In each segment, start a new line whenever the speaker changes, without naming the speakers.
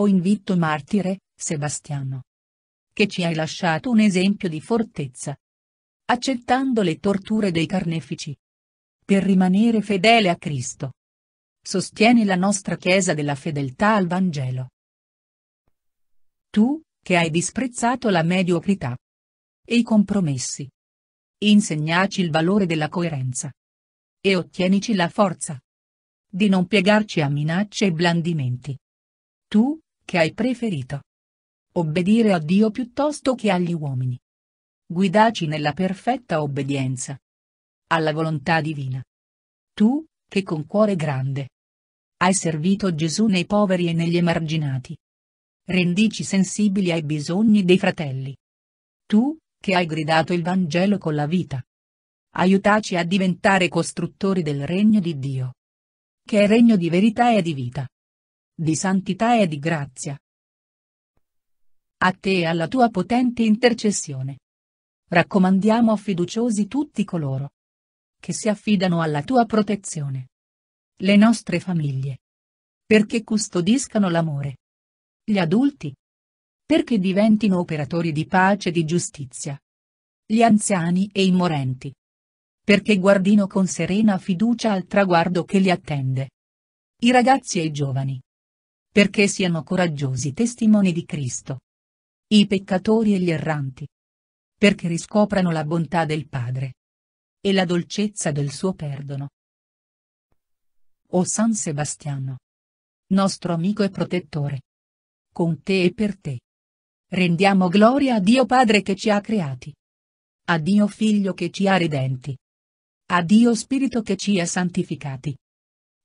o invitto martire,
Sebastiano. Che ci hai lasciato un esempio di fortezza. Accettando le torture dei carnefici. Per rimanere fedele a Cristo. Sostieni la nostra Chiesa della fedeltà al Vangelo. Tu, che hai disprezzato la mediocrità. E i compromessi. Insegnaci il valore della coerenza. E ottienici la forza. Di non piegarci a minacce e blandimenti. Tu, che hai preferito? Obbedire a Dio piuttosto che agli uomini. Guidaci nella perfetta obbedienza. Alla volontà divina. Tu, che con cuore grande. Hai servito Gesù nei poveri e negli emarginati. Rendici sensibili ai bisogni dei fratelli. Tu, che hai gridato il Vangelo con la vita. Aiutaci a diventare costruttori del regno di Dio. Che è regno di verità e di vita di santità e di grazia. A te e alla tua potente intercessione. Raccomandiamo fiduciosi tutti coloro che si affidano alla tua protezione. Le nostre famiglie. Perché custodiscano l'amore. Gli adulti. Perché diventino operatori di pace e di giustizia. Gli anziani e i morenti. Perché guardino con serena fiducia al traguardo che li attende. I ragazzi e i giovani perché siano coraggiosi testimoni di Cristo. I peccatori e gli erranti. Perché riscoprano la bontà del Padre. E la dolcezza del suo perdono. O San Sebastiano. Nostro amico e protettore. Con te e per te. Rendiamo gloria a Dio Padre che ci ha creati. A Dio Figlio che ci ha redenti. A Dio Spirito che ci ha santificati.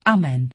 Amen.